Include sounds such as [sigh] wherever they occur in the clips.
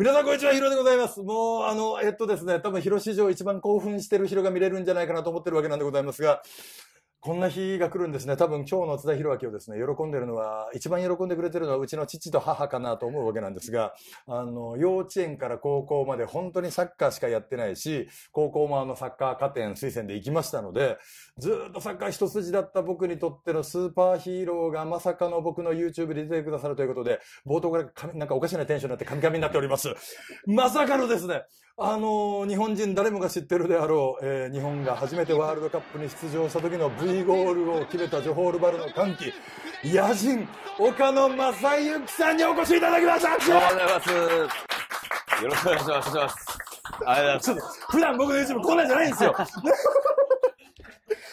皆さんこんにちは、ヒロでございます。もう、あの、えっとですね、多分ヒロ史上一番興奮してるヒロが見れるんじゃないかなと思ってるわけなんでございますが、こんな日が来るんですね。多分今日の津田博明をですね、喜んでるのは、一番喜んでくれてるのはうちの父と母かなと思うわけなんですが、あの、幼稚園から高校まで本当にサッカーしかやってないし、高校もあのサッカー家庭推薦で行きましたので、ずっとサッカー一筋だった僕にとってのスーパーヒーローがまさかの僕の YouTube で出てくださるということで、冒頭からなんかおかしなテンションになってカミカミになっております。まさかのですね、あの、日本人誰もが知ってるであろう、えー、日本が初めてワールドカップに出場した時の V ーゴールを決めたジョホールバルの歓喜野人岡野正幸さんにお越しいただきましたおはようございますよろしくお願いしますありがとうございます普段僕の YouTube こんなんじゃないんですよ [laughs]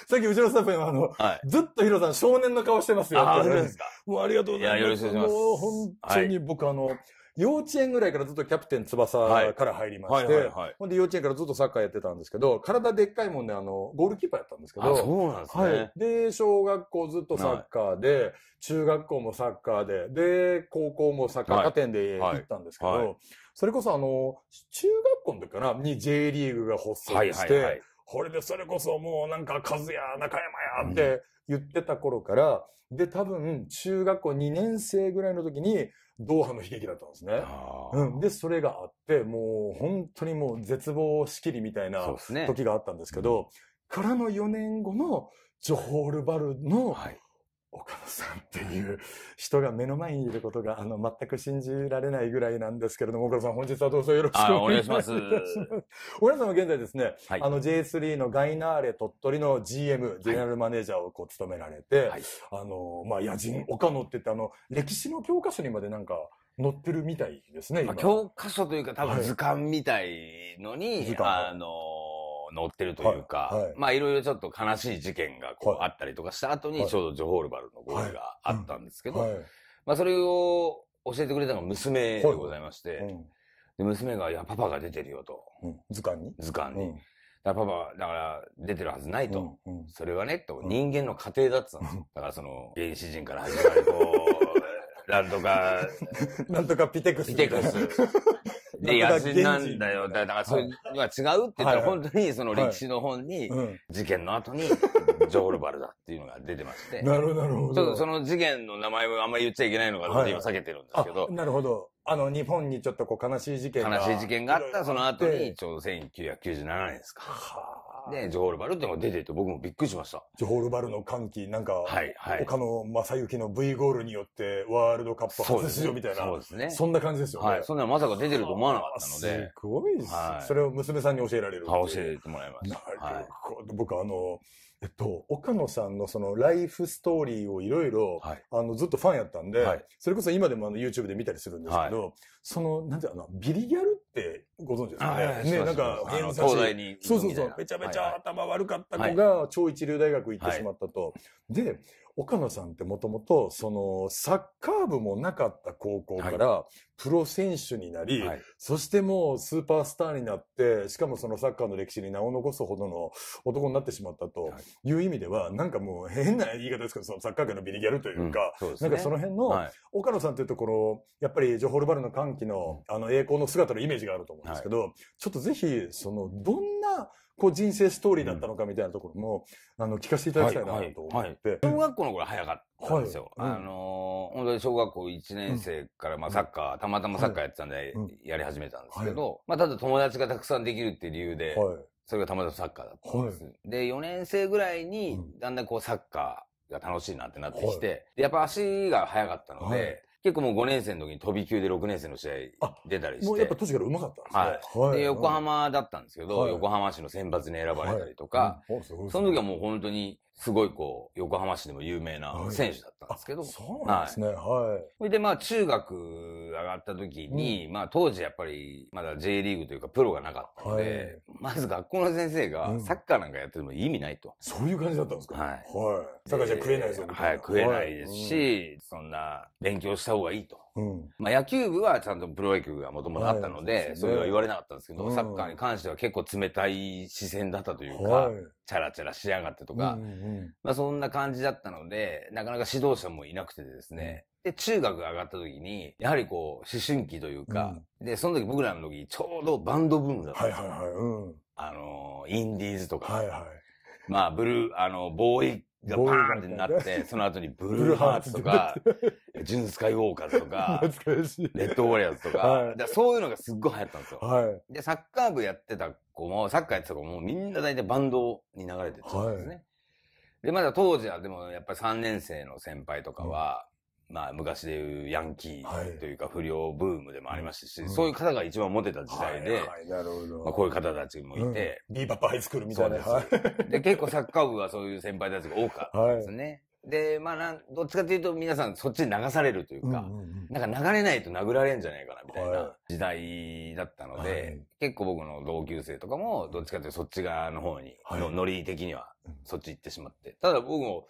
さっき、うちのスタッフにも、あの、はい、ずっとヒロさん、少年の顔してますよ。あ、そうですか。もうありがとうございます。いや、よろしくお願いします。もう、本当に僕、はい、あの、幼稚園ぐらいからずっとキャプテン翼から入りまして、ほんで幼稚園からずっとサッカーやってたんですけど、体でっかいもんで、あの、ゴールキーパーやったんですけど、そうなんですね、はい。で、小学校ずっとサッカーで、中学校もサッカーで、で、高校もサッカー家庭で行ったんですけど、それこそあの、中学校の時かな、に J リーグが発足して、はいはいはいこれでそれこそもうなんか、和也、中山やって言ってた頃から、うん、で、多分、中学校2年生ぐらいの時に、ドーハの悲劇だったんですね。うん、で、それがあって、もう本当にもう絶望しきりみたいな時があったんですけど、ねうん、からの4年後の、ジョホールバルの、はい、岡野さんっていう人が目の前にいることが、あの、全く信じられないぐらいなんですけれども、岡野さん、本日はどうぞよろしくお願いします。岡野さんは現在ですね、はい、あの J3 のガイナーレ鳥取の GM、ジェネラルマネージャーをこう務められて、はい、あの、まあ、野人、岡野って言って、あの、歴史の教科書にまでなんか、載ってるみたいですね、今。教科書というか、多分図鑑みたいのに、はい、あの、乗ってるというか、はいはい、まあいろいろちょっと悲しい事件がこうあったりとかした後に、ちょうどジョホールバルの合意があったんですけど、まあそれを教えてくれたのが娘でございまして、で娘が、いや、パパが出てるよと。図鑑に図鑑に。だパパ、だから出てるはずないと。それはね、と、人間の過程だってたんですよ。だからその、原始人から始まり、こう、[laughs] なんとか、[laughs] なんとかピテクス。ピテクス。で、野心なんだよ。だから、それは違うって言ったら、本当にその歴史の本に、事件の後に、ジョールバルだっていうのが出てまして。なるほど、なるほど。ちょっとその事件の名前をあんまり言っちゃいけないのかなって今避けてるんですけど。なるほど。あの、日本にちょっとこう悲しい事件が。悲しい事件があった、その後に、ちょうど1997年ですか。はあ。ね、ジョホールバルっていうのが出てて、僕もびっくりしました。ジョホールバルの歓喜、なんか、はいはい、他の正幸の V ゴールによって、ワールドカップ初出場みたいな、そうですね。そんな感じですよね。はい、そんなまさか出てると思わなかったので。すごいです、はい、それを娘さんに教えられる。教えてもらいました。なるほど。僕あの、えっと、岡野さんのそのライフストーリーをいろいろ、あの、ずっとファンやったんで、はい、それこそ今でもあの YouTube で見たりするんですけど、はい、その、なんていうの、ビリギャルってご存知ですかね。はい、ね、なんか、東大に。そうそうそう、めちゃめちゃ頭悪かった子が、超一流大学行ってしまったと。で、岡野さんってもともと、その、サッカー部もなかった高校から、プロ選手になり、はい、そしてもうスーパースターになって、しかもそのサッカーの歴史に名を残すほどの男になってしまったという意味では、はい、なんかもう変な言い方ですけど、そのサッカー界のビリギャルというか、うんうね、なんかその辺の、岡野さんというところ、やっぱりジョホールバルの歓喜の、あの栄光の姿のイメージがあると思うんですけど、ちょっとぜひ、その、どんな、こう人生ストーリーだったのかみたいなところも、うん、あの、聞かせていただきたいなと思って。小学校の頃早かったんですよ。はい、あのー、本当に小学校1年生から、まあサッカー、たまたまサッカーやってたんで、やり始めたんですけど、まあただ友達がたくさんできるっていう理由で、それがたまたまサッカーだったんです。はい、で、4年生ぐらいに、だんだんこうサッカーが楽しいなってなってきて、やっぱ足が速かったので、結構もう5年生の時に飛び級で6年生の試合出たりして。もうやっぱ確かに上手かったんですね。はい。はい、で、横浜だったんですけど、はい、横浜市の選抜に選ばれたりとか、はいうん、その時はもう本当にすごいこう、横浜市でも有名な選手だったんですけど。はい、そうなんですね。はい。ほは、い、でまあ中学上がった時に、うん、まあ当時やっぱりまだ J リーグというかプロがなかったので、はい、まず学校の先生がサッカーなんかやってても意味ないと。うん、そういう感じだったんですかはい。はい。サッカーじゃ食えないですよね。はい、食えないですし、そんな勉強した方がいいと。うん、まあ、野球部はちゃんとプロ野球がもともとあったので、はいそれは言われなかったんですけど、うん、サッカーに関しては結構冷たい視線だったというか、はい、チャラチャラしやがってとか、うんうん、まあ、そんな感じだったので、なかなか指導者もいなくてですね、で、中学上がった時に、やはりこう、思春期というか、うん、で、その時僕らの時、ちょうどバンドブームだったんですよ。はいはいはい。うん、あの、インディーズとか。はいはい。まあ、ブルー、あの、ボーイがバーンってなって、[laughs] その後にブルーハーツとか、[laughs] ジュン・スカイ・ウォーカーズとか、レッド・ウォリアーズとか、はい、そういうのがすっごい流行ったんですよ。はい、で、サッカー部やってた子も、サッカーやってた子もみんな大体バンドに流れてたんですね。はい、で、まだ当時はでもやっぱり3年生の先輩とかは、まあ昔でいうヤンキーというか不良ブームでもありましたし、はいそういう方が一番モテた時代で、なるほどこういう方たちもいて、うん、ビーバップハイスクールみたいな。でで結構サッカー部はそういう先輩たちが多かったですね。はい、で、まあなん、どっちかというと皆さんそっちに流されるというか、なんか流れないと殴られんじゃないかなみたいな時代だったので、はい、結構僕の同級生とかもどっちかというとそっち側の方に、のノリ的にはそっち行ってしまって。ただ僕も、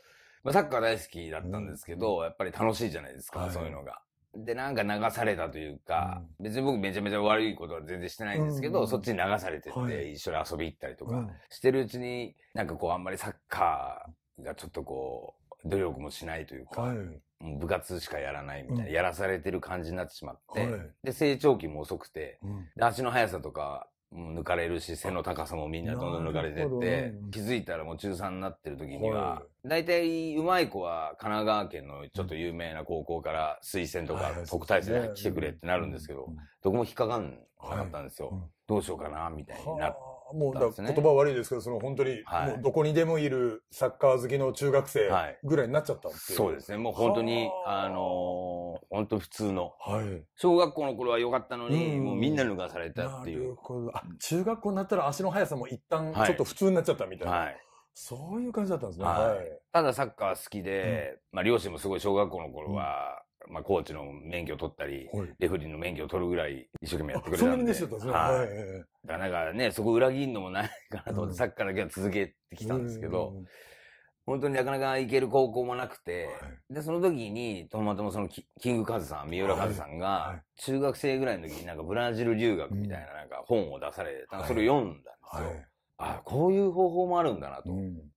まあ、サッカー大好きだったんですけど、やっぱり楽しいじゃないですか、はいそういうのが。で、なんか流されたというか、別に僕めちゃめちゃ悪いことは全然してないんですけど、うんうんそっちに流されてって、一緒に遊び行ったりとか、してるうちに、なんかこうあんまりサッカーがちょっとこう、努力もしないというか、はい。もう部活しかやらないみたいな、うんやらされてる感じになってしまって、はいで、成長期も遅くて、うんで足の速さとか抜かれるし、背の高さもみんなどんどん抜かれてって、気づいたらもう中3になってる時には、大体うまい子は神奈川県のちょっと有名な高校から推薦とか特待生で来てくれってなるんですけど、どこも引っかかんなかったんですよ。どうしようかな、みたいになって。もうだ、言葉悪いですけど、その本当に、もうどこにでもいるサッカー好きの中学生ぐらいになっちゃったっていう。そうですね。もう本当に、あの本当普通の。はい。小学校の頃は良かったのに、もうみんな脱がされたっていう。なるほど。あ、中学校になったら足の速さも一旦ちょっと普通になっちゃったみたいな。はい。そういう感じだったんですね。はい。ただサッカー好きで、まあ両親もすごい小学校の頃は、まあ、コーチの免許を取ったり、はい、レフリーの免許を取るぐらい一生懸命やってくれたんで。そんなにしてたんですね。はい。だからなんかね、そこ裏切るのもないかなと思って、サッカーだけは続けてきたんですけど、本当になかなか行ける高校もなくて、はい、で、その時に、たまたまそのキングカズさん、三浦カズさんが、中学生ぐらいの時になんかブラジル留学みたいななんか本を出された、それを読んだんですよ。ああ、こういう方法もあるんだなと。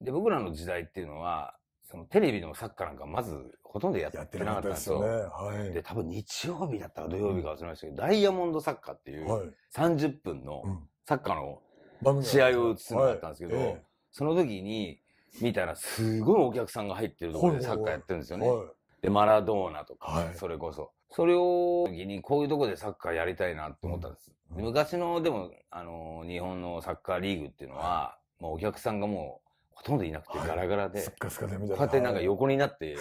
で、僕らの時代っていうのは、そのテレビのサッカーなんかまずほとんどやってなかったんですよ。で、ねはい、多分日曜日だったか土曜日か忘れましたけど、うん、ダイヤモンドサッカーっていう30分のサッカーの試合を映すのだったんですけど、はいえその時に見たらすごいお客さんが入ってるところでサッカーやってるんですよね。はい、で、マラドーナとか、それこそ。それを、時にこういうとこでサッカーやりたいなって思ったんです。うんうん、昔の、でも、あの、日本のサッカーリーグっていうのは、もうお客さんがもう、ほとんどいなくてガラガラで、ススカでみたいな。こうやってなんか横になって、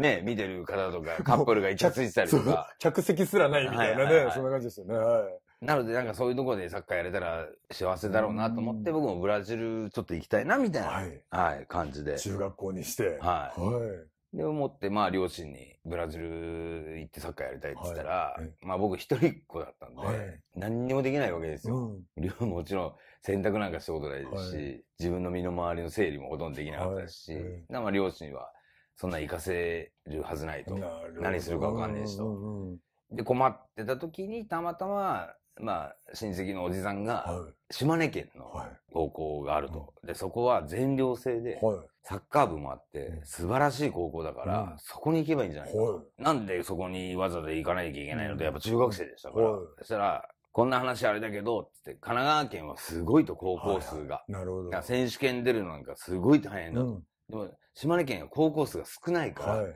ね、見てる方とか、カップルがイチャついてたりとか。客席すらないみたいなね、そんな感じですよね。はい。なので、なんかそういうところでサッカーやれたら幸せだろうなと思って、僕もブラジルちょっと行きたいな、みたいな、はい、はい、感じで。中学校にして。はい。はいで、思って、まあ、両親にブラジル行ってサッカーやりたいって言ったら、はい、まあ、僕一人っ子だったんで、はい、何にもできないわけですよ。うん、もちろん、洗濯なんかしたことないですし、はい、自分の身の回りの整理もほとんどできなかったし、はいはい、両親は、そんな行かせるはずないと。何するかわかんないしと、で、困ってた時に、たまたま、まあ、親戚のおじさんが、島根県の高校があると。はい、で、そこは全寮制で、サッカー部もあって、素晴らしい高校だから、うん、そこに行けばいいんじゃないか、はい、なんでそこにわざわざ行かなきゃいけないのと、やっぱ中学生でしたから。そしたら、こんな話あれだけど、つって、神奈川県はすごいと、高校数が。はいはい、なるほど。選手権出るのなんかすごい大変だと。うん、でも、島根県は高校数が少ないから、はい、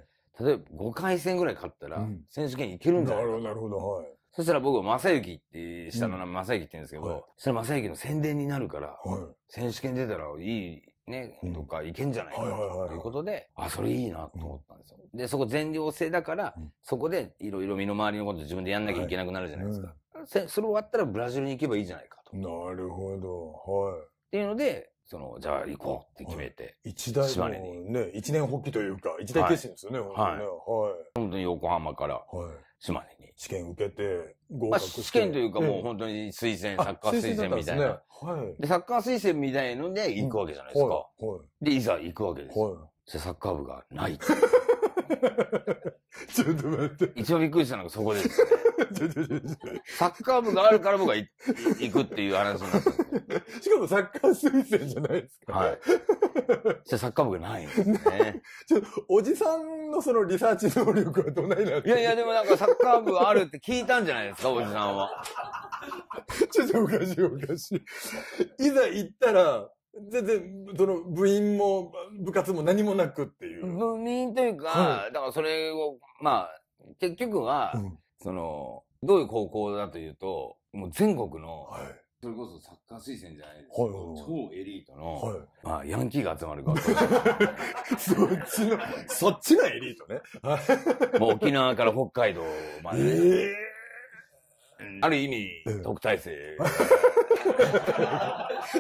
例えば5回戦ぐらい勝ったら、選手権いけるんじゃないか、うん、なるほど、なるほど、はい。そしたら僕、は正幸って、下の名前正幸って言うんですけど、うんはい、そしたら正幸の宣伝になるから、はい、選手権出たらいいね、とかいけんじゃないかということで、あ、それいいなと思ったんですよ。で、そこ全寮制だから、そこでいろいろ身の回りのこと自分でやんなきゃいけなくなるじゃないですか。それ終わったらブラジルに行けばいいじゃないかと。なるほど。はい。っていうので、その、じゃあ行こうって決めて。一大島根ね、一年発起というか、一大決心ですよね、はい、本当にね。はい。本当に横浜から、島根に。試験受けて、合格して、試験というかもう本当に推薦、サッカー推薦みたいな。はい。で、サッカー推薦みたいので行くわけじゃないですか。はい。で、いざ行くわけです。はい。そサッカー部がない。[laughs] ちょっと待って。一応びっくりしたのがそこです、[laughs] サッカー部があるから僕は [laughs] 行くっていう話になったんですしかもサッカー推薦じゃないですか。はい。じゃサッカー部がないんですね。ちょっと、おじさんのそのリサーチ能力はどないなのいやいや、でもなんかサッカー部あるって聞いたんじゃないですか、おじさんは。ちょっとおかしいおかしい。いざ行ったら、全然、その、部員も、部活も何もなくっていう。部員というか、はい、だからそれを、まあ、結局は、うん、その、どういう高校だというと、もう全国の、はい、それこそサッカー推薦じゃないですか。はいはいはい、超エリートの、はい、まあ、ヤンキーが集まる学そっちの、そっちのエリートね。[laughs] もう沖縄から北海道まで。えー、ある意味、特待生。[laughs]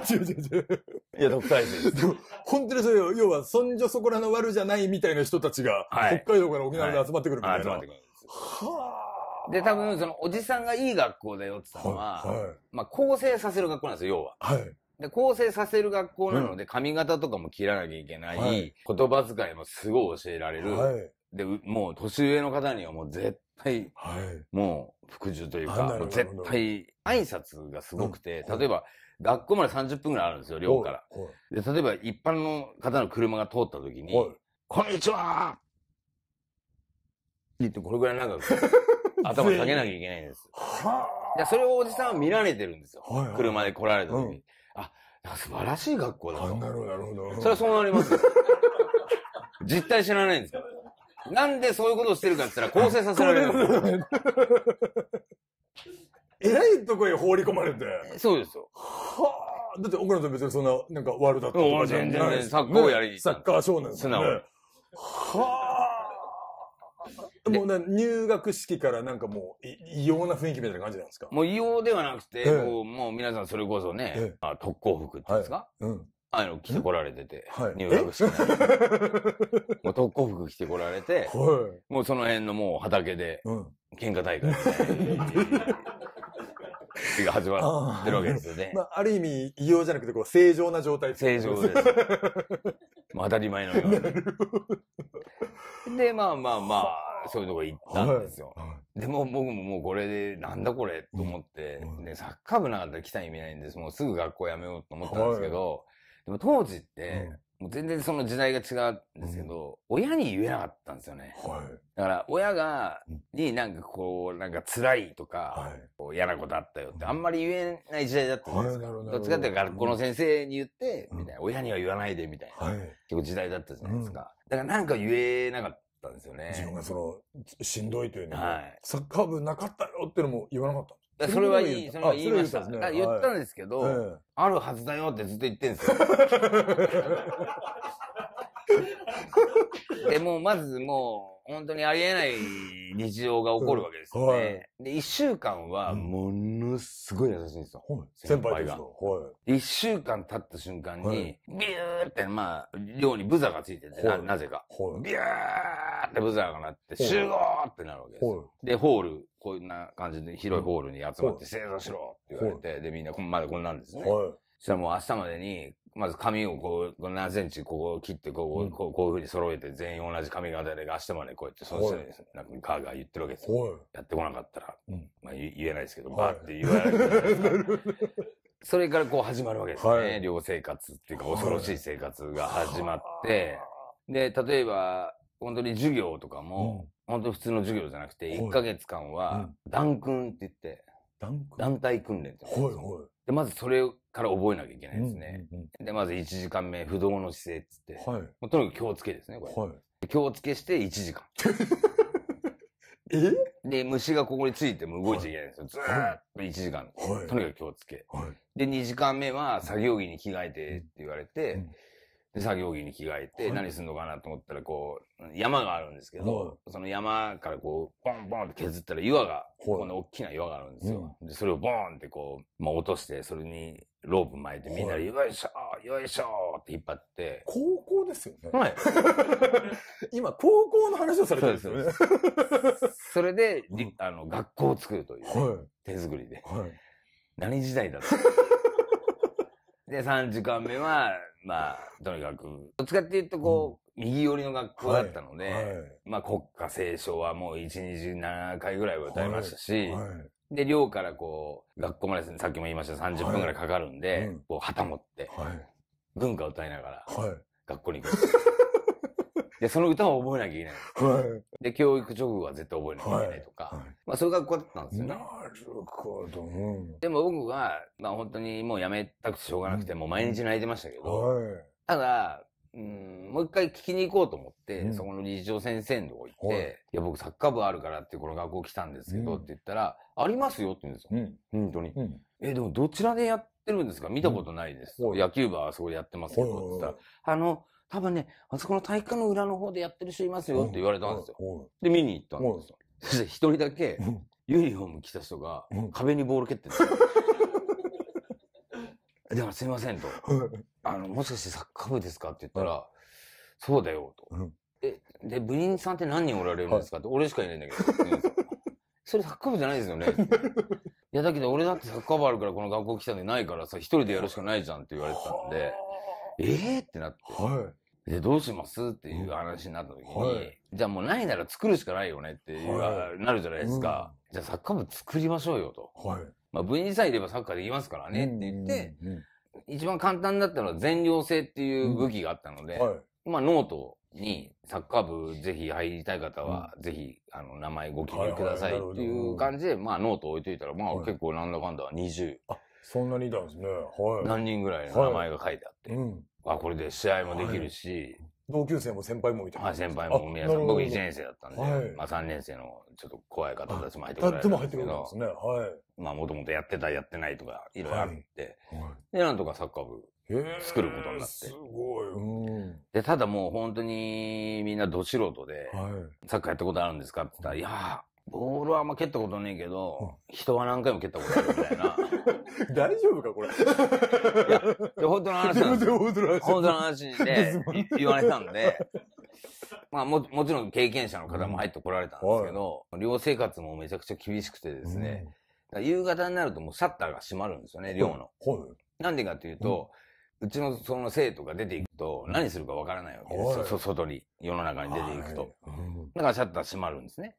違う違う違う。いや、独裁人でも、本当にそれ、要は、そんじょそこらの悪じゃないみたいな人たちが、はい、北海道から沖縄で集まってくるみたいな。集まってくるではあ。で、多分、その、おじさんがいい学校だよって言ったのは、はい、まあ、構成させる学校なんですよ、要は。はい。で、構成させる学校なので、髪型とかも切らなきゃいけない、はい、言葉遣いもすごい教えられる。はい、で、もう年上の方にはもう絶対、はい、もう服従というか、もう絶対挨拶がすごくて、うん、例えば、学校まで30分ぐらいあるんですよ、寮から。で、例えば一般の方の車が通った時に、こんにちはって言って、これぐらい長く [laughs] 頭下げなきゃいけないんです。はあ。それをおじさんは見られてるんですよ。はい車で来られた時に。あ、素晴らしい学校だなるほど、なるほど。それはそうなりますよ。[laughs] 実態知らないんですよ。なんでそういうことをしてるかって言ったら、構成させられるすえらいとこへ放り込まれて。そうですよ。はあ。だって奥野さん別にそんな、なんか悪だったとかじゃない全然、サッカーをやりね、サッカー少年です直。はあ。もうね、入学式からなんかもう異様な雰囲気みたいな感じなんですかもう異様ではなくて、ええ、もうもう皆さんそれこそね、ええ、あ特攻服って言うんですか、はい、うん、あの、着てこられてて、はい、入学式 [laughs] もう特攻服着てこられて、はい、もうその辺のもう畑で、うん、喧嘩大会 [laughs] 始まってるわけですよね。あまあ、ある意味、異様じゃなくて、こう、正常な状態正常です。まあ、当たり前のように。[laughs] で、まあまあまあ、そういうとこ行ったんですよ。でも僕ももうこれで、なんだこれと思って、で、サッカー部なかったら来た意味ないんです。もうすぐ学校辞めようと思ったんですけど、でも当時って、もう全然その時代が違うんですけど、親に言えなかったんですよね。はい。だから、親が、になんかこう、なんか辛いとか、こう嫌なことあったよって、あんまり言えない時代だったんですけど、どっちかっていうと学校の先生に言って、みたいな、親には言わないで、みたいな、結構時代だったじゃないですか。だからなんか言えなかった。んですよね。自分がその、しんどいというのはい、サッカー部なかったよっていうのも言わなかったそれはいい、それは言いました。言った言ったんですけど、あるはずだよってずっと言ってんですよ。[laughs] でも、まずもう、本当にありえない日常が起こるわけですよね。はい、で、一週間は、ものすごい優しいんですよ。先輩が。一、はい、週間経った瞬間に、はい、ビューって、まあ、寮にブザーがついてて、ななぜか。ビューってブザーが鳴って、集合ってなるわけですで、ホール、こんな感じで広いホールに集まって、正座しろって言われて、で、みんな、まだこんなんですね。そしたらもう明日までにまず髪をこう、何センチこう切って、こう、こうこういうふうに揃えて、全員同じ髪型で、明日までこうやって、そうして、なんかガーガー言ってるわけですよ。やってこなかったら、まあ言えないですけど、バーって言われる。[laughs] それからこう始まるわけですね。寮生活っていうか、恐ろしい生活が始まって、で、例えば、本当に授業とかも、本当普通の授業じゃなくて、1ヶ月間は、団訓って言って、団体訓練って。はいはい。で、まずそれを、から覚えなきゃいけないですね。うんうんうん、で、まず1時間目、不動の姿勢っつって。はい。もうとにかく気をつけですね、これ。はい。気をつけして1時間。[laughs] えで、虫がここについても動いちゃいけないんですよ。ずーっと1時間。はい。とにかく気をつけ。はい。で、2時間目は作業着に着替えてって言われて、うん、で、作業着に着替えて、何すんのかなと思ったら、こう、山があるんですけど、その山からこう、ボンボンって削ったら岩が、こんな大きな岩があるんですよ。で、それをボーンってこう、落として、それにロープ巻いてみんなで、よいしょよいしょって引っ張って。高校ですよね。はい。[laughs] 今、高校の話をされてるんですよね。それで、うん、あの、学校を作るという、ねはい、手作りで。はい、何時代だった [laughs] で、3時間目は、まあ、とにかく、どっちかっていうと、こう、うん、右寄りの学校だったので、はい、まあ、国家斉唱はもう1、日7回ぐらいは歌いましたし、で、寮からこう、学校までさっきも言いました30分くらいかかるんで、はいうん、こう、旗持って、はい、文化歌いながら、学校に行く。で、その歌を覚えなきゃいけない。はい。で、教育直後は絶対覚えなきゃいけないとか。はいはい、まあ、そういう学校だったんですよね。なるほど。うん、でも僕は、まあ本当にもうやめたくてしょうがなくて、うん、もう毎日泣いてましたけど、はい、ただ、うん、もう一回聞きに行こうと思って、うん、そこの理事長先生のとこ行って、い、や、僕サッカー部あるからってこの学校来たんですけど、って言ったら、ありますよって言うんですよ。うん、本当に、え、でもどちらでやってるんですか見たことないです。野球部はそこでやってますけど、って言ったら、あの、多分ね、あそこの体育館の裏の方でやってる人いますよって言われたんですよ。で、見に行ったんですよ。そして一人だけ、ユニフォーム着た人が壁にボール蹴ってた。んですよ。[laughs] だからすいませんと。あの、もしかしてサッカー部ですかって言ったら、そうだよ、と。え、で、部員さんって何人おられるんですかって、俺しかいないんだけど。[laughs] それサッカー部じゃないですよね。いや、だけど俺だってサッカー部あるからこの学校来たんでないからさ、一人でやるしかないじゃんって言われてたんで、ええってなって。はい。で、どうしますっていう話になった時に、はい、じゃあもうないなら作るしかないよねっていう、はい、なるじゃないですか。うん、じゃあサッカー部作りましょうよと。はい。まあ部員さえいればサッカーできますからねって言って、うんうんうん一番簡単だったのは全寮制っていう武器があったので、うんはい、まあノートにサッカー部ぜひ入りたい方は、ぜひ、あの、名前ご記入くださいっていう感じで、まあノート置いといたら、まあ結構なんだかんだ20。あ、そんなにいたんですね。はい。何人ぐらいの名前が書いてあって。うん。あ、これで試合もできるし、同級生も先輩もみたいな。はい、先輩も皆さん、僕1年生だったんで、はい、まあ3年生のちょっと怖い方たちも入ってくるんですけど。もね。はい。まあもともとやってた、やってないとか、いろいろあって、はいはい、で、なんとかサッカー部作ることになって。すごい、うん。で、ただもう本当にみんなど素人で、サッカーやったことあるんですかって言ったら、いやボールはあんま蹴ったことねえけど、人は何回も蹴ったことあるみたいな。[laughs] 大丈夫かこれ。いや、で本当の話なんですよ。[laughs] 本当の話。本当の話で言われたんで、まあも、もちろん経験者の方も入ってこられたんですけど、うん、寮生活もめちゃくちゃ厳しくてですね、うん、夕方になるともうシャッターが閉まるんですよね、寮の。な、んでかっていうと、うん、ちのその生徒が出ていくと、何するかわからないわけです、外に、世の中に出ていくと。だからシャッター閉まるんですね。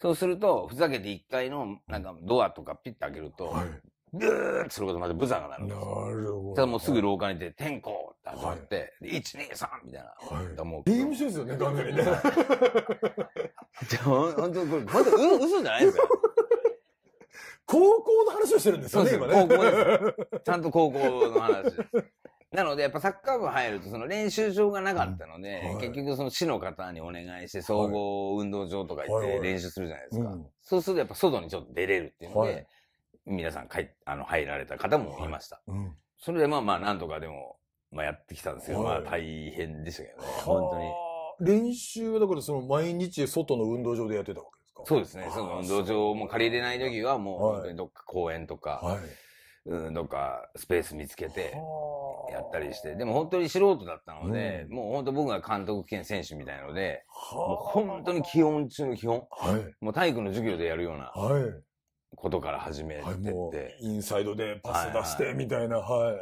そうすると、ふざけて1階の、なんか、ドアとかピッて開けると、はい、ブーってすることまでブザーが鳴るんですよ。なるほど。ただもうすぐ廊下に出て、天候って始まって、はい、1、2、3みたいな。はい。だもう。ビームシてーですよね、完全にね。[laughs] じゃあ、ほんと、これ、まだ、う、嘘じゃないですよ。[laughs] 高校の話をしてるんですよね、今ね。高校です。ちゃんと高校の話です。なので、やっぱサッカー部入ると、その練習場がなかったので、うんはい、結局その市の方にお願いして、総合運動場とか行って練習するじゃないですか。はいはい、そうするとやっぱ外にちょっと出れるっていうので、はい、皆さんかいあの入られた方もいました。うん、それでまあまあ、なんとかでも、まあやってきたんですけど、まあ大変でしたけどね、本当に。練習はだからその毎日外の運動場でやってたわけですかそうですね。その運動場も借りれない時はもう本当にどっか公園とか、はいうん、どっかスペース見つけて、やったりして、でも本当に素人だったので、うん、もう本当僕が監督兼選手みたいので、もう本当に基本中の基本、はい、もう体育の授業でやるような、ことから始めてって、はいインサイドでパス出してみたいな、はい、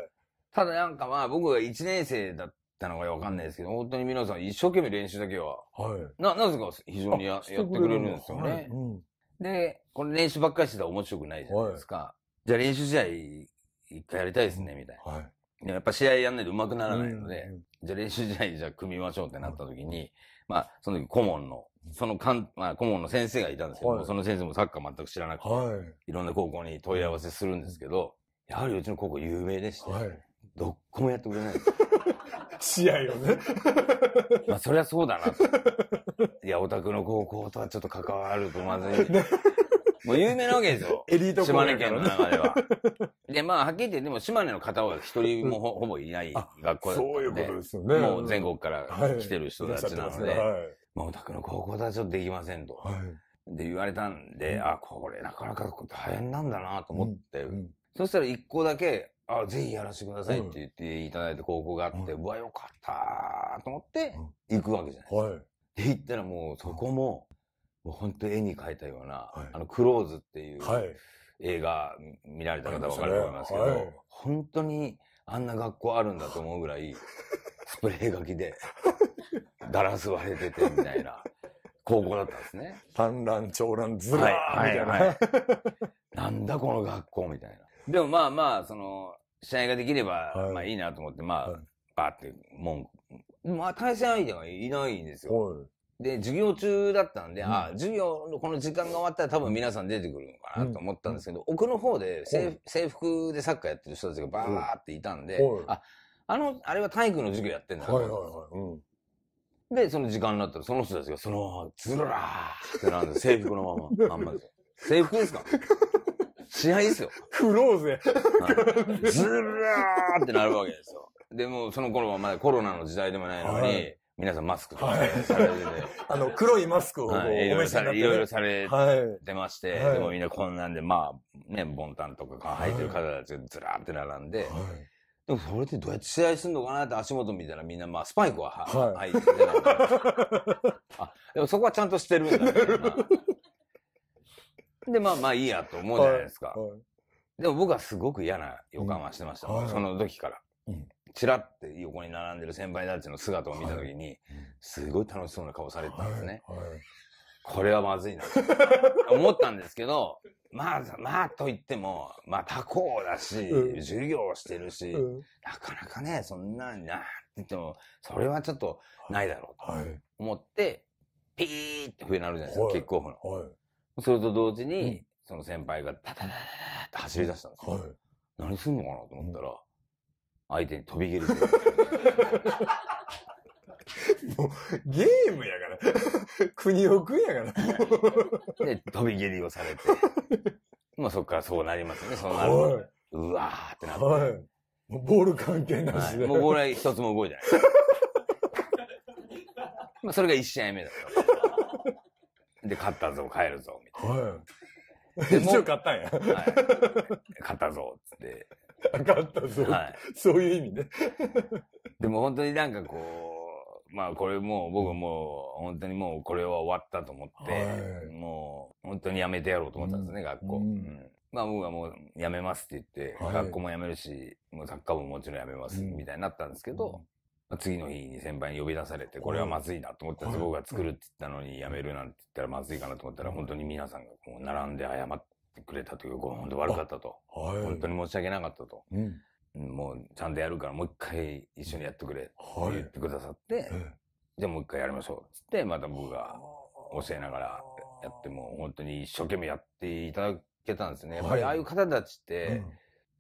ただなんかまあ僕が1年生だったのがわかんないですけど、本当に皆さん一生懸命練習だけは、はい、な、なぜか非常にやってくれるんですよね。うん、で、この練習ばっかりしてたら面白くないじゃないですか。じゃあ練習試合一回やりたいですね、みたいな。はい。でもやっぱ試合やんないと上手くならないので、じゃあ練習試合じゃあ組みましょうってなった時に、まあ、その時顧問の、そのかん、まあ、顧問の先生がいたんですけど、はい、その先生もサッカー全く知らなくて、はい、いろんな高校に問い合わせするんですけど、やはりうちの高校有名でして、はい、どっこもやってくれないです。[laughs] 試合をね。[laughs] まあ、そりゃそうだなと。いや、オタクの高校とはちょっと関わるとまずい。もう有名なわけですよ。[laughs] エリート島根県の中では。で、まあ、はっきり言って、でも島根の方は一人もほ, [laughs] ぼいない学校だったんで。そういうことですよね。もう全国から来てる人たちなので、もうお宅の高校ではちょっとできませんと。はい、で、言われたんで、あ、これなかなか大変なんだなと思って、うんうん、そしたら一校だけ、あ、ぜひやらせてくださいって言っていただいた高校があって、ううわ、よかったと思って、行くわけじゃないですか。はい、で、行ったらもうそこも、もう本当絵に描いたような、はい、あの、クローズっていう、映画見られた方分かると思いますけど、はい、本当にあんな学校あるんだと思うぐらい、[laughs] スプレー書きで、ガラス割れててみたいな、高校だったんですね。単乱、長乱、ずらーみたいな。はいはいはい、なんだこの学校みたいな。でもまあまあ、その、試合ができれば、はい、まあいいなと思って、まあ、はい、バーって、もう、まあ対戦相手がいないんですよ。で、授業中だったんで、ああ授業のこの時間が終わったら多分皆さん出てくるのかなと思ったんですけど、奥の方で制服でサッカーやってる人たちがバーっていたんで、あ、あの、あれは体育の授業やってんだなはいはいはいうんで、その時間になったら、その人たちが、その、ずらーってなんで、制服のまま、[laughs] あんまですよ。制服ですか試合ですよ。フローゼ。ずらーってなるわけですよ。でも、その頃はまだコロナの時代でもないのに、はい、皆さんマスクとかされてて、[laughs] あの、黒いマスクをい、ろいろされ、いろいろされてまして、はい、でもみんなこんなんで、まあ、ね、ボンタンとか履いてる方たちがずらーって並んで、でもそれってどうやって試合するのかなって足元見たらみんなまあスパイクは履、はい、入てなあ、でもそこはちゃんとしてるんだみたいで、まあまあいいやと思うじゃないですか。はいはい、でも僕はすごく嫌な予感はしてました、うん、その時から。うん、チラって横に並んでる先輩たちの姿を見たときに、すごい楽しそうな顔されてたんですね。これはまずいな。[laughs] 思ったんですけど、まあ、まあと言っても、まあ他校だし、授業してるし、なかなかね、そんなになって言っても、それはちょっとないだろうと思って、ピーって笛なるじゃないですか、キックオフの。それと同時に、その先輩がタタタタタって走り出したんですよ。何すんのかなと思ったら、相手に飛び蹴りする。[laughs] もう、ゲームやから。[laughs] 国を食やから。[laughs] で、飛び蹴りをされて。まあそっからそうなりますね、そうなる。うわーってなって。もうボール関係なしで、はい。もうこれ一つも動いてない。まあそれが1試合目だと。で、勝ったぞ、帰るぞ、みたいな。はい。一応勝ったんや。はい。勝ったぞ、つって。分かったはい、そういう意味ね。[laughs] でも本当になんかこう、まあこれもう僕もう本当にもうこれは終わったと思って、はい、もう本当にやめてやろうと思ったんですね、うん、学校。うんまあ僕はもう辞めますって言って、はい、学校も辞めるし、もうサッカー部ももちろん辞めます、みたいになったんですけど、うん、次の日に先輩に呼び出されて、これはまずいなと思ったんです、僕が作るって言ったのに辞めるなんて言ったらまずいかなと思ったら、本当に皆さんがこう並んで謝っくれたというか、本当悪かったと。はい、本当に申し訳なかったと。うん、もう、ちゃんとやるから、もう一回一緒にやってくれ。って言ってくださって、はい、じゃあもう一回やりましょう。つって、また僕が教えながらやって、もう本当に一生懸命やっていただけたんですね。やっぱりああいう方たちって、はい、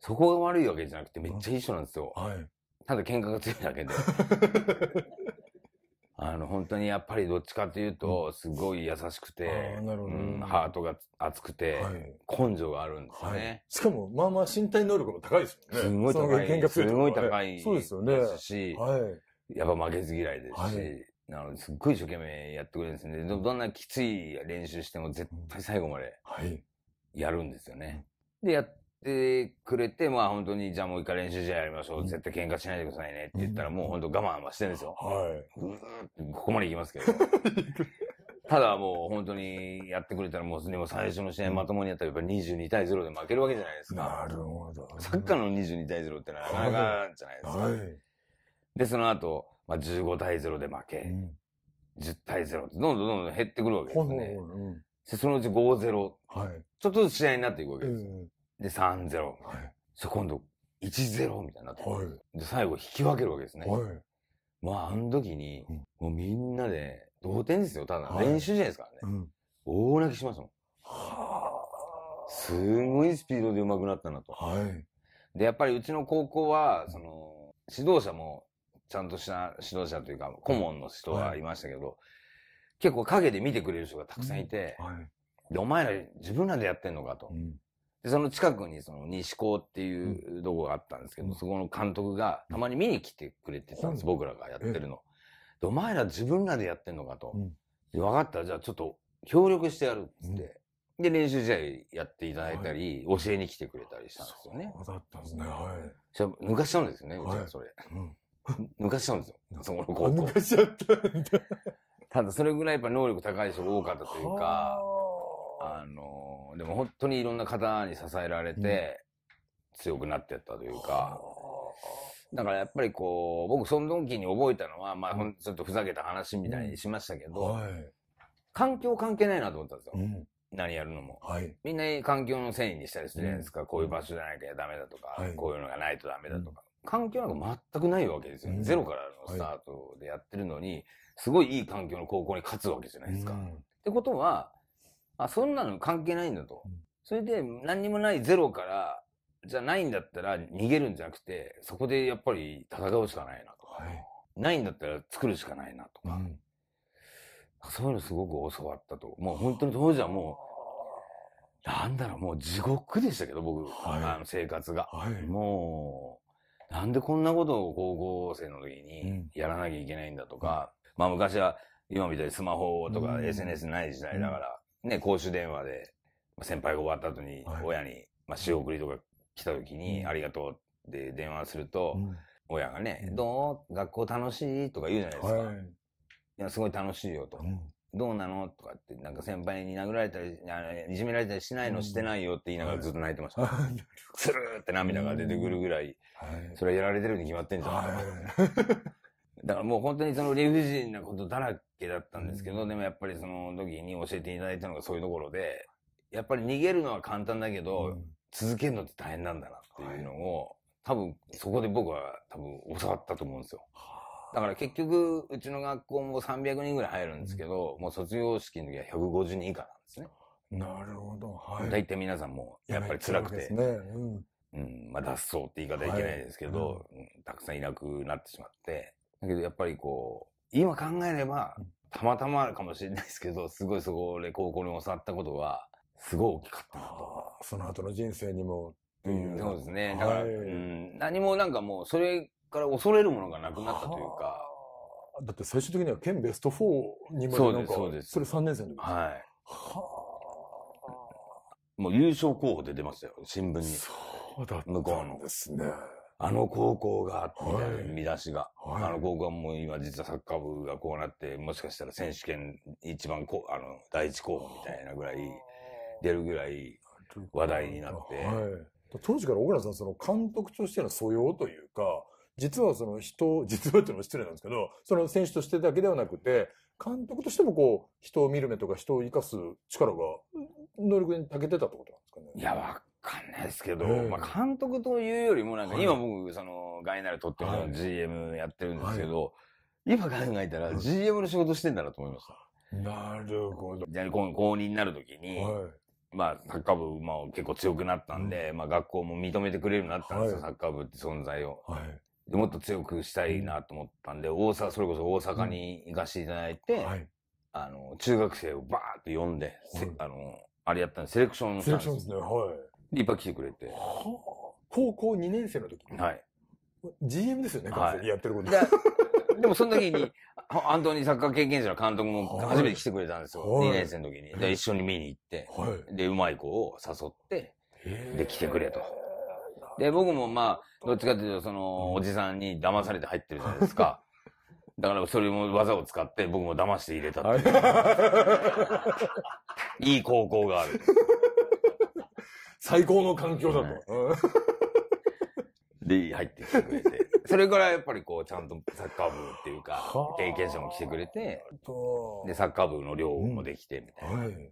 そこが悪いわけじゃなくて、めっちゃ一緒なんですよ。はい、ただ喧嘩が強いだけで。[laughs] あの、本当にやっぱりどっちかというと、すごい優しくて、うん、ハートが熱くて、はい、根性があるんですね、はい、しかも、まあまあ身体能力も高いですよね。すごい高い。すごい高い。そうですよね。し、はい、やっぱ負けず嫌いですし、なので、すっごい一生懸命やってくれるんですね。どんなきつい練習しても絶対最後まで、やるんですよね。で、やってくれて、まあ本当に、じゃあもう一回練習試合やりましょう。絶対喧嘩しないでくださいねって言ったら、もう本当我慢はしてるんですよ。はい。ぐーってここまで行きますけど。[laughs] ただもう本当にやってくれたらもう、でも最初の試合まともにやったらやっぱり22対0で負けるわけじゃないですか。なるほど。サッカーの22対0ってなかなかじゃないですか。はい。で、その後、まあ15対0で負け、うん、10対0ってどんどんどんどん減ってくるわけですね。ほんの、うん、そのうち5-0。はい。ちょっとずつ試合になっていくわけです。うんで、3-0。はい。そ今度、1-0みたいになって。はい。で、最後引き分けるわけですね。はい。まあ、あの時に、もうみんなで、同点ですよ、ただ。練習じゃないですからね。うん。大泣きしましたもん。はあ。すごいスピードで上手くなったなと。はい。で、やっぱりうちの高校は、その、指導者も、ちゃんとした指導者というか、顧問の人はいましたけど、はい、結構陰で見てくれる人がたくさんいて、うんはい、で、お前ら自分らでやってんのかと。うん、で、その近くにその西高っていうとこがあったんですけど、うん、そこの監督がたまに見に来てくれてたんです、うん、僕らがやってるの。お前ら自分らでやってんのかと。うん、分かった、じゃあちょっと協力してやるっって。で、練習試合やっていただいたり、はい、教えに来てくれたりしたんですよね。そうだったんですね、はい。じゃ抜かしちゃうんですよね、うちはそれ。うん抜かしちゃうんですよ、そこの高校。抜かしちゃったんだ。ただ、それぐらいやっぱ能力高い人が多かったというか、あの、でも本当にいろんな方に支えられて、強くなってったというか、だからやっぱりこう、僕その時に覚えたのは、まあ、ほんちょっとふざけた話みたいにしましたけど、はい、環境関係ないなと思ったんですよ。うん何やるのも。はい、みんな環境の繊維にしたりするじゃないですか。うん、こういう場所じゃなきゃダメだとか、はい、こういうのがないとダメだとか。環境なんか全くないわけですよ、ね、うん、ゼロからのスタートでやってるのに、すごいいい環境の高校に勝つわけじゃないですか。ってことは、あ、そんなの関係ないんだと。それで何にもないゼロから、じゃないんだったら逃げるんじゃなくて、そこでやっぱり戦うしかないなとか、はい、ないんだったら作るしかないなとか、うん、そういうのすごく教わったと。もう本当に当時はもう、なんだろう、もう地獄でしたけど、僕、はい、あの生活が。はい、もう、なんでこんなことを高校生の時にやらなきゃいけないんだとか、うん、まあ昔は今みたいにスマホとか SNS ない時代だから、ね、公衆電話で、先輩が終わった後に、親に、はい、まあ、仕送りとか来た時に、ありがとうって電話すると、親がね、どう学校楽しいとか言うじゃないですか。はい、いや、すごい楽しいよと。どうなのとかって、なんか先輩に殴られたり、いじめられたりしないのしてないよって言いながらずっと泣いてました。[laughs] スルーって涙が出てくるぐらい、それやられてるに決まってんじゃん。だからもう本当にその理不尽なことだらけだったんですけど、うん、でもやっぱりその時に教えていただいたのがそういうところで、やっぱり逃げるのは簡単だけど、うん、続けるのって大変なんだなっていうのを、はい、多分そこで僕は多分教わったと思うんですよ。だから結局、うちの学校も300人ぐらい入るんですけど、うん、もう卒業式の時は150人以下なんですね。なるほど。はい。大体皆さんも、やっぱり辛くて。ね。うん。うん。まあ、脱走って言い方いけないですけど、はいうん、たくさんいなくなってしまって、だけどやっぱりこう、今考えれば、たまたまあるかもしれないですけど、[laughs] すごいそこで高校に教わったことは、すごい大きかったなと。その後の人生にもっていう、うん。そうですね。だから、はい、うん、何もなんかもう、それから恐れるものがなくなったというか。だって最終的には県ベスト4にまでなんか、そうですそれ3年生の時はい。はもう優勝候補で出ましたよ、新聞に。そうだったんですね。あの高校が、みたいな見出しが。はい、あの高校はもう今実はサッカー部がこうなって、もしかしたら選手権一番こあの、第一候補みたいなぐらい、出るぐらい話題になって。はい、当時から小倉さん、その監督としての素養というか、実はその人、[laughs] 実はっていうのも失礼なんですけど、その選手としてだけではなくて、監督としてもこう、人を見る目とか人を生かす力が、能力に長けてたってことなんですかね。いや、わかんないですけど、まあ、監督というよりも、なんか、今僕、その、ガイナル撮っても GM やってるんですけど、今考えたら GM の仕事してんだなと思いました。なるほど。じゃあ、公認になるときに、まあ、サッカー部、まあ、結構強くなったんで、まあ、学校も認めてくれるようになったんですよ、サッカー部って存在を。もっと強くしたいなと思ったんで、大阪、それこそ大阪に行かせていただいて、あの、中学生をバーって呼んで、あの、あれやったんで、セレクションのセレクションですね、はい。いっぱい来てくれて。はあ、高校2年生の時はい。GM ですよね、完全にやってること。はい、でもその時に、アントニーサッカー経験者の監督も初めて来てくれたんですよ。はい、2年生の時に。で、一緒に見に行って、はい、で、うまい子を誘って、で、来てくれと。で、僕もまあ、どっちかというと、その、おじさんに騙されて入ってるじゃないですか。[laughs] だから、それも技を使って、僕も騙して入れたっていう。[laughs] いい高校がある。最高の環境だと。で、入ってきてくれて。[laughs] それからやっぱりこう、ちゃんとサッカー部っていうか、経験者も来てくれて、で、サッカー部の寮もできて、みたいな、で、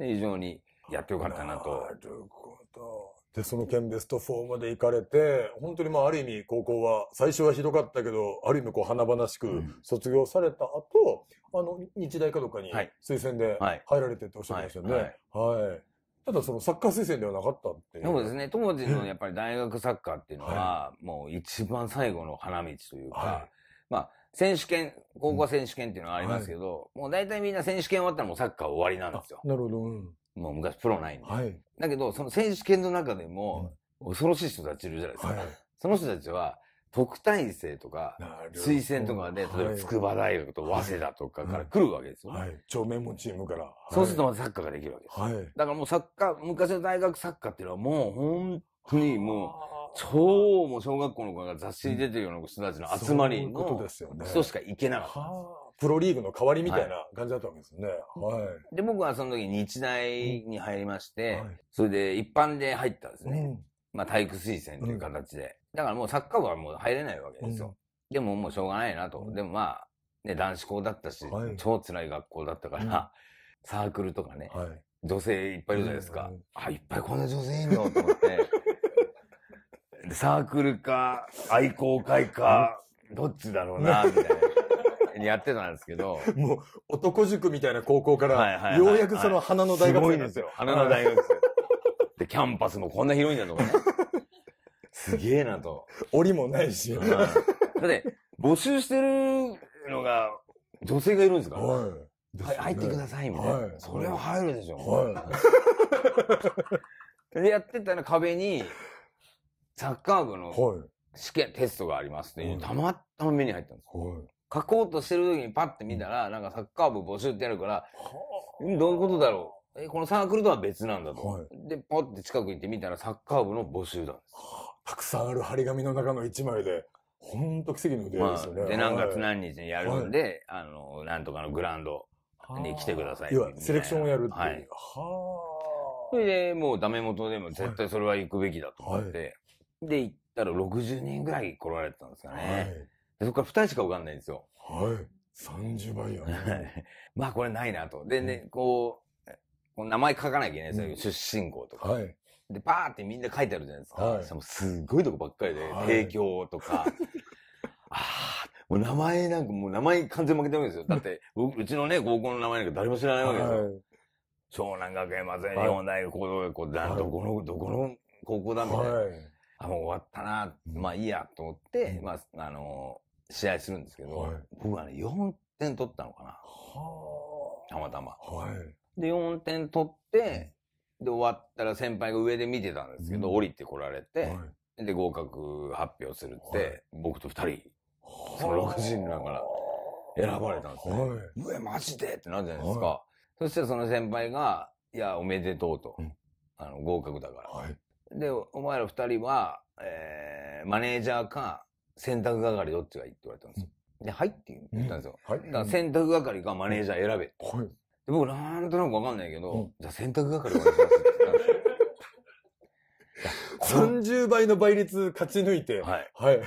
非常にやってよかったなと。なるほど。で、その件ベスト4まで行かれて、本当にまあある意味高校は、最初はひどかったけど、ある意味こう華々しく卒業された後、うん、あの、日大かどっかに推薦で入られてっておっしゃってましたよね。はい。はいはいただそのサッカー推薦ではなかったってそうですね。当時のやっぱり大学サッカーっていうのは、もう一番最後の花道というか、はい、まあ、選手権、高校選手権っていうのはありますけど、うんはい、もう大体みんな選手権終わったらもうサッカー終わりなんですよ。なるほど。うん、もう昔プロないんで。はい、だけど、その選手権の中でも、恐ろしい人たちいるじゃないですか。はい、その人たちは、特待生とか、推薦とかで、例えば筑波大学と早稲田とかから来るわけですよ、はい。超名門チームから。そうするとまたサッカーができるわけです。はい。だからもうサッカー、昔の大学サッカーっていうのはもう本当にもう、超もう小学校の子が雑誌に出てるような人たちの集まりの人しか行けなかったです。プロリーグの代わりみたいな感じだったわけですね。はい。で、僕はその時日大に入りまして、それで一般で入ったんですね。まあ体育推薦という形で。だからもうサッカー部はもう入れないわけですよ。でももうしょうがないなと。でもまあ、ね、男子校だったし、はい超辛い学校だったから、サークルとかね、はい。女性いっぱいいるじゃないですか。うんあ、いっぱいこんな女性いるのと思って。[laughs] でサークルか、愛好会か、どっちだろうな、みたいな。やってたんですけど。[laughs] もう、男塾みたいな高校から、ようやくその花の大学生いんですよ。花の大学生。で、キャンパスもこんな広いんだとかね。すげえなと。檻もないし。で、だって、募集してるのが、女性がいるんですか、はい、はい。入ってください、みたいな。はい、それは入るでしょ。はい。[laughs] で、やってたら壁に、サッカー部の試験、テストがありますってたまたま目に入ったんです。はい書こうとしてる時にパッて見たら、なんかサッカー部募集ってやるから、どういうことだろうえ、このサークルとは別なんだと。はい、で、パッて近く行ってみたらサッカー部の募集なんです。たくさんある張り紙の中の一枚で、ほんと奇跡の出会いですよね。まあ、で、何月何日にやるんで、はい、あの、なんとかのグランドに来てください。いは、セレクションをやるっていう。はい。それで、もうダメ元でも絶対それは行くべきだと思って、はい、で、行ったら60人ぐらい来られてたんですかね。はい、でそこから2人しかわかんないんですよ。はい。30倍やね。[laughs] まあこれないなと。でね、うん、こう、こう名前書かなきゃいけないですよ。出身校とか。はい。で、バーってみんな書いてあるじゃないですか。はい、もすごいとこばっかりで、はい、提供とか。[laughs] ああ、もう名前なんかもう名前完全負けてるんですよ。だって、うちのね、高校の名前なんか誰も知らないわけですよ。はい、湘南学園松江日本大学高等学校なんどこの、どこの高校だみたいな。あ、もう終わったな、まあいいやと思って、まあ、あのー、試合するんですけど、僕はね、4点取ったのかな。たまたま。で、4点取って、で、終わったら先輩が上で見てたんですけど、うん降りてこられて、はで、合格発表するって、はい僕と二人、その6人のから選ばれたんですね。はいうえ、マジでってなるじゃないですか。そしたらその先輩が、いや、おめでとうと。あの、合格だから。はい。で、お前ら二人は、えー、マネージャーか、洗濯係どっちがいいって言われたんですよ。で、はいって言ったんですよ。はい。だから洗濯係かマネージャー選べ。はい。で僕、なんとなくわかんないけど、うんじゃあ洗濯係お願いしますって言ったんですよ30倍 [laughs] の倍率勝ち抜いて、はい。はい。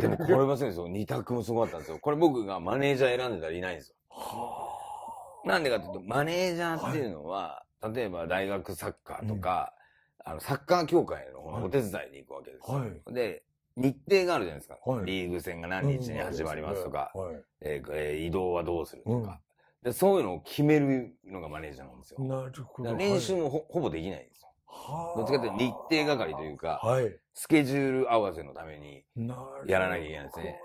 でもこれはそうですよ。二択もすごかったんですよ。これ僕がマネージャー選んでたらいないんですよ。はなんでかっていうと、マネージャーっていうのは、例えば大学サッカーとか、あの、サッカー協会のお手伝いに行くわけですよ。はいで、日程があるじゃないですか。はいリーグ戦が何日に始まりますとか、はい。ええ移動はどうするとか、でそういうのを決めるのがマネージャーなんですよ。なるほど。練習もほ,、ほぼできないんですよ。はあ。どっちかというと日程係というか、はい。スケジュール合わせのために、やらなきゃいけないですね。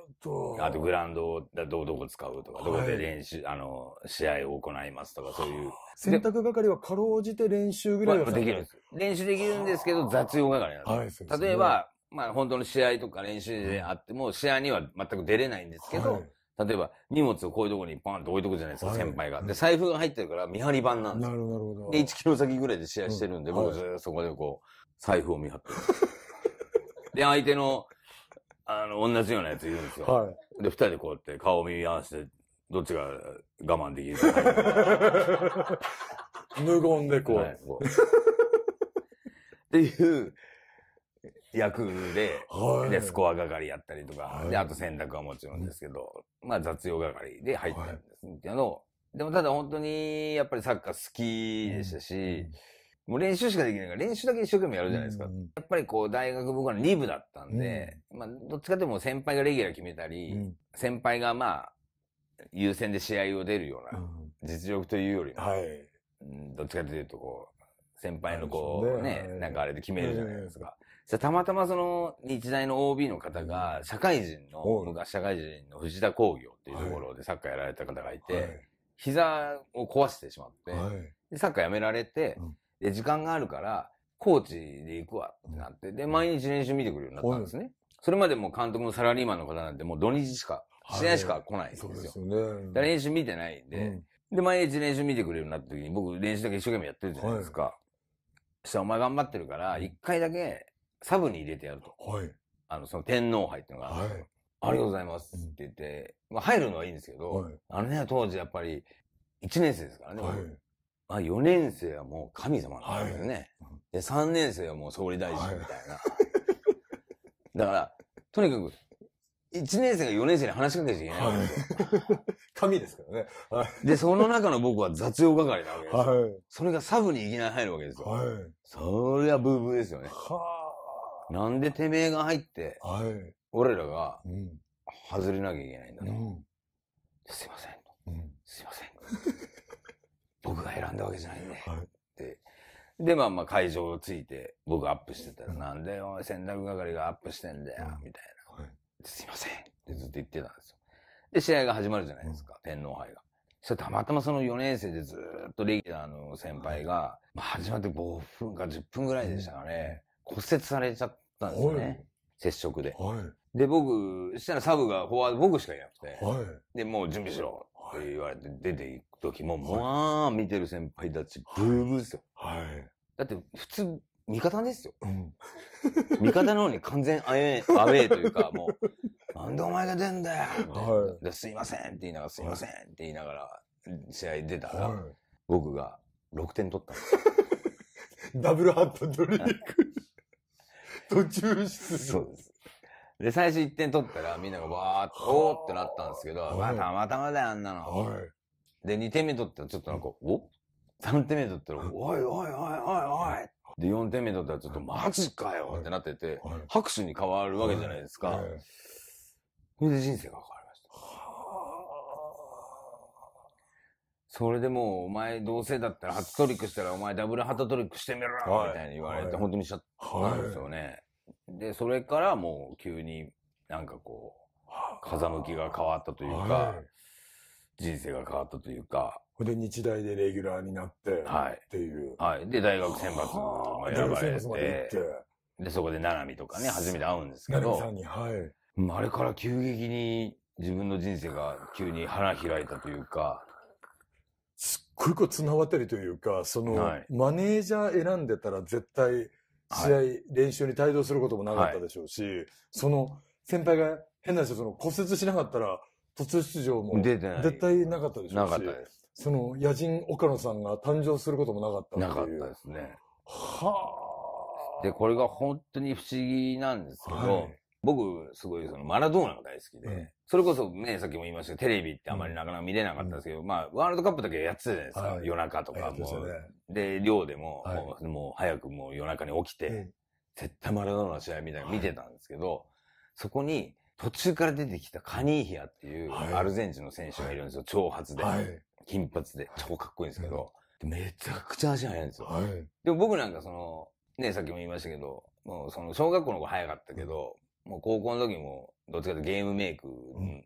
あとグラウンドをどどこ使うとか、どこで練習、はい、あの、試合を行いますとか、そういう。選択係はかろうじて練習ぐらいは、まあ、できるんです。練習できるんですけど、雑用係なんです。はい、例えば、まあ本当の試合とか練習であっても、試合には全く出れないんですけど、はい例えば、荷物をこういうとこにパンと置いとくじゃないですか、はい、先輩が。で、財布が入ってるから見張り版なんですなるほど。で、1キロ先ぐらいで試合してるんで、うん、僕ずっとそこでこう、財布を見張ってる。[laughs] で、相手の、あの、同じようなやついるんですよ。はい。で、二人でこうやって顔を見合わせて、どっちが我慢できるか。[laughs] 無言でこう。はい、こうっていう、役で、はい、で、スコア係やったりとか、はい、で、あと洗濯はもちろんですけど、まあ雑用係で入ったんです、はい、あの、でもただ本当に、やっぱりサッカー好きでしたし、うん、もう練習しかできないから、練習だけ一生懸命やるじゃないですか。うん、やっぱりこう、大学僕は2部だったんで、まあ、どっちかっても先輩がレギュラー決めたり、先輩がまあ、優先で試合を出るような、実力というよりも、はい、どっちかというとこう、先輩のこうね、ね、なんかあれで決めるじゃないですか。じゃたまたまその、日大の OB の方が、社会人の、昔社会人の藤田工業っていうところでサッカーやられた方がいて、膝を壊してしまって、でサッカーやめられて、で、時間があるから、コーチで行くわってなって、で、毎日練習見てくるようになったんですね。それまでも監督のサラリーマンの方なんてもう土日しか、試合しか来ないんですよ。そうですね。練習見てないんで、で、毎日練習見てくれるようになった時に、僕練習だけ一生懸命やってるじゃないですか。そしたらお前頑張ってるから、一回だけサブに入れてやると。はい。あの、その天皇杯っていうのが、はい、ありがとうございますって言って、まあ入るのはいいんですけど、はい、あのね、当時やっぱり、1年生ですからね。はい。まあ4年生はもう神様なんですよね、はい。で、3年生はもう総理大臣みたいな。はい、だから、とにかく、1年生が4年生に話しかけちゃいけないですよ。はい、[laughs] 神ですからね。はい、で、その中の僕は雑用係なわけですよ。はい、それがサブにいきなり入るわけですよ。はい、それはブーブーですよね。はあ。なんでてめえが入って、はい、俺らが外れなきゃいけないんだと。うん、すいません、うん、すいません。[laughs] 僕が選んだわけじゃないんで。はい、でで、まあまあ会場をついて、僕アップしてたら、なんでお前洗濯係がアップしてんだよ、みたいな。はい、すいませんってずっと言ってたんですよ。で、試合が始まるじゃないですか、天皇杯が。そたまたまその4年生でずっとレギュラーの先輩が、まあ始まって5分か10分ぐらいでしたかね、骨折されちゃったんですよね。接触で。で、僕、したらサブがフォワード僕しかいなくて、はい、で、もう準備しろって言われて出ていく時も、まあ、見てる先輩たち、ブーブーですよ。はい。だって、普通、味方ですよ。うん、[laughs] 味方の方に完全アウェー、アウェというか、もう、なんでお前が出んだよ、はい、すいませんって言いながら、すいませんって言いながら、試合出たら、はい、僕が6点取ったんですよ。[laughs] ダブルハットドリンク。途中出場。そうです。で、最初1点取ったら、みんながわーっと、おーってなったんですけど、まあ、たまたまだよ、あんなの。はい、で、2点目取ったら、ちょっとなんか、お ?3 点目取ったら、おいおいおいおいおいで、4点目取ったら、ちょっとマジかよってなってて、はい、拍手に変わるわけじゃないですか。それで人生が変わる。それでもう、お前どうせだったら初トリックしたら、お前ダブルハトトリックしてみろみたいに言われて、本当にしちゃったんですよね。で、それからもう急になんかこう、風向きが変わったというか、人生が変わったというか。で、日大でレギュラーになって、はい。っていう。はい。で、大学選抜も選ばれて。で、そこで、七海とかね、初めて会うんですけど。さんに、はい。あれから急激に自分の人生が急に花開いたというか、こよ綱渡りというか、その、はい、マネージャー選んでたら絶対、試合、はい、練習に帯同することもなかったでしょうし、はい、その、先輩が変な人、その骨折しなかったら、突出場も絶対なかったでしょうし、その、野人岡野さんが誕生することもなかったなかったですね。はあ。で、これが本当に不思議なんですけど、はい、僕、すごいそのマラドーナが大好きで、うん、それこそね、さっきも言いましたけど、テレビってあまりなかなか見れなかったんですけど、うん、まあ、ワールドカップだけやってたじゃないですか、はい、夜中とかもう、ね、で、寮でも、はい、もう、早くもう夜中に起きて、絶対マラドーナの試合みたいなの見てたんですけど、はい、そこに、途中から出てきたカニーヒアっていうアルゼンチンの選手がいるんですよ、長髪で、金髪で、超かっこいいんですけど、めちゃくちゃ足早いんですよ。でも僕なんかその、ね、さっきも言いましたけど、もうその小学校の子早かったけど、もう高校の時も、どっちかというとゲームメイク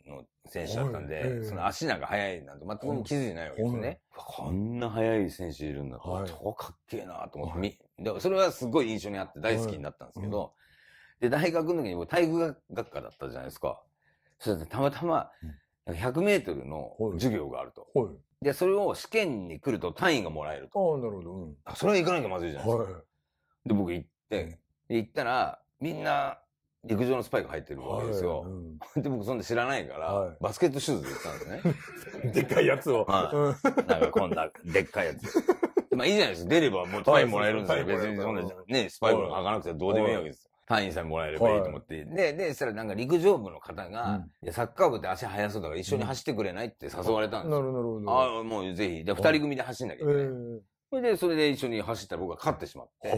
の選手だったんで、うんその足なんか速いなんて全く気づいてないわけですね。こんな速い選手いるんだと、はい、超かっけえなと思って、でそれはすごい印象にあって大好きになったんですけど、で、大学の時に僕体育学科だったじゃないですか。そしたらたまたま、100メートルの授業があると。で、それを試験に来ると単位がもらえると。ああ、なるほど。うん、それは行かなきゃまずいじゃないですか。で、僕行って、で行ったら、みんな、陸上のスパイク入ってるわけですよ。はいうん、[laughs] で、僕そんな知らないから、はい、バスケットシューズで言ったんですね。[laughs] でっかいやつを。はい。なんかこんな、でっかいやつ。まあいいじゃないですか。出ればもう単位もらえるんですよ。別にそんな、ね、スパイも履かなくてどうでもいいわけですよ。単位さえもらえればいいと思って。で、で、したらなんか陸上部の方が、うん、サッカー部って足速そうだから一緒に走ってくれないって誘われたんですよ。なるほど。ああ、もうぜひ。で、二人組で走んなきゃいけない。それで、それで一緒に走ったら僕は勝ってしまって。はい。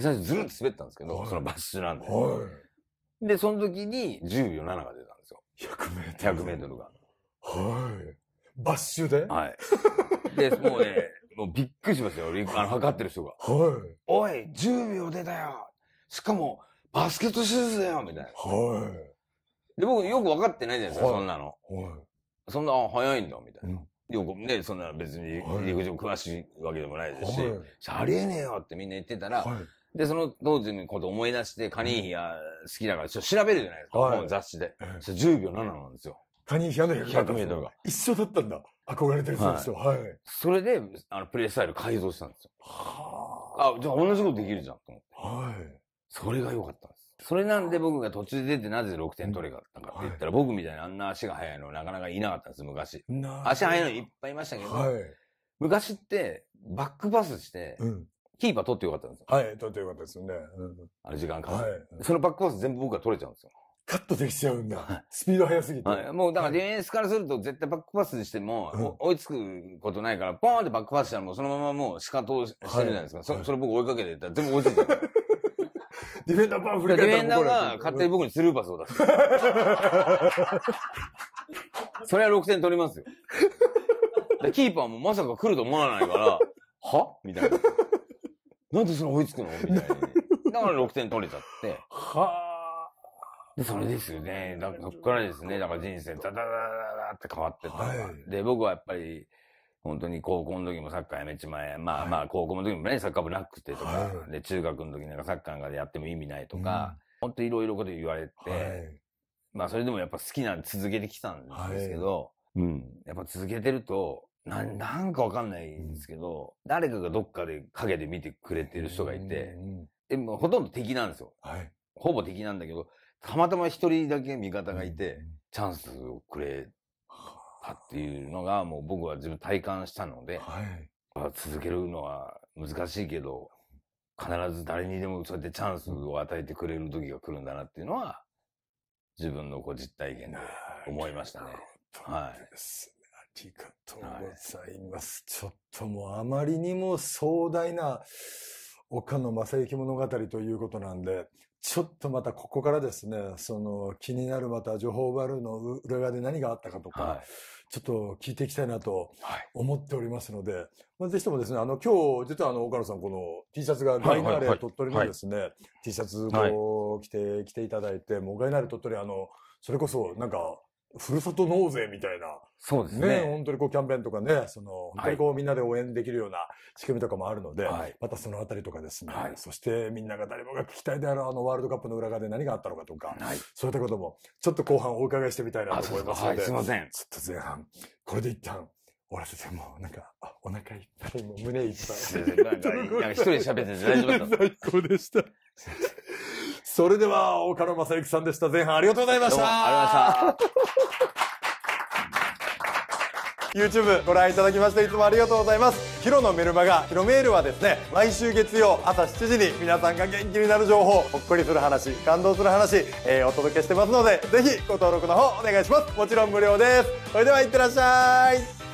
最初ずるっと滑ったんですけど、そのバッシュなんで。はい。で、その時に10秒7が出たんですよ。100メートル。100メートルが。はい。バッシュではい。で、もうね、もうびっくりしましたよ。あの、測ってる人が。はい。おい、10秒出たよしかも、バスケットシューズだよみたいな。はい。で、僕よく分かってないじゃないですか、はいそんなの。はい。そんな、あ早いんだ、みたいな。よくね、そんな別に陸上詳しいわけでもないですし、はいありえねえよってみんな言ってたら、はい。で、その当時のこと思い出して、カニーヒア好きだから、ちょっと調べるじゃないですか、はいもう雑誌で。そ10秒7なんですよ。カニヒアの100 100メートルが。一緒だったんだ。憧れてる人ですよ。はい。それで、あの、プレイスタイル改造したんですよ。はあ、じゃあ同じことできるじゃん、と思って。はい。それが良かったんです。それなんで僕が途中で出てなぜ6点取れなかったかって言ったら、僕みたいにあんな足が速いのなかなかいなかったんです、昔。な足速いのいっぱいいましたけど、はい。昔って、バックパスして、うん。キーパー取ってよかったんですよ。はい、取ってよかったですよね。あれ時間かかる。そのバックパス全部僕が取れちゃうんですよ。カットできちゃうんだ。スピード速すぎて。はい、もうだからディフェンスからすると絶対バックパスにしても、追いつくことないから、ポーンってバックパスしたらもうそのままもう仕方をしてるじゃないですか。そそれ僕追いかけていったら全部追いつく。[laughs] ディフェンダーパン振り返ったディフェンダーが勝手に僕にスルーパスを出す。[laughs] それは6点取りますよ。キーパーもまさか来ると思わないから、はみたいな。なんでそれ追いつくのみたいな。だから6点取れちゃって。はあ。それですよね。だそっからですね、だから人生、ダダダダダって変わってた、はい、で、僕はやっぱり、本当に高校の時もサッカーやめちまえ。まあまあ、高校の時もね、サッカー部なくてとか、はい、で、中学の時なんかサッカーなんかやっても意味ないとか、うん、本当いろいろこと言われて、はい、まあそれでもやっぱ好きなんで続けてきたんですけど、うん。やっぱ続けてると、ななんかわかんないんですけど、誰かがどっかで陰で見てくれてる人がいて、ほとんど敵なんですよ。はい、ほぼ敵なんだけど、たまたま一人だけ味方がいて、チャンスをくれたっていうのが、もう僕は自分体感したので、はい、続けるのは難しいけど、必ず誰にでもそうやってチャンスを与えてくれる時が来るんだなっていうのは、自分のこう実体験で思いましたね。はい。りがとうございます。はい、ちょっともうあまりにも壮大な、岡野正幸物語ということなんで、ちょっとまたここからですね、その気になるまた情報バルーンの裏側で何があったかとか、はい、ちょっと聞いていきたいなと思っておりますので、はい、まぜひともですね、あの今日実はあの岡野さんこの T シャツがガイナーレ鳥取のですね、T シャツを着て、来ていただいて、もうガイナーレ鳥取あの、それこそなんかふるさと納税みたいな。そうですね。ね本当にこうキャンペーンとかね、その、本当にこう、みんなで応援できるような仕組みとかもあるので、はい、またそのあたりとかですね、はい、そしてみんなが誰もが聞きたいであるあのワールドカップの裏側で何があったのかとか、はい、そういったことも、ちょっと後半お伺いしてみたいなと思いますので、すみません。ちょっと前半、[laughs] これで一旦終わらせてもうなんかお腹いっぱいもう胸いっぱい一人喋ってて大丈夫だった [laughs] 最高でしたそれでは、岡野正幸さんでした。前半ありがとうございました。ありがとうございました。YouTube ご覧いただきましていつもありがとうございますヒロのメルマガヒロメールはですね毎週月曜朝7時に皆さんが元気になる情報ほっこりする話感動する話、えー、お届けしてますのでぜひご登録の方お願いしますもちろん無料ですそれではいってらっしゃい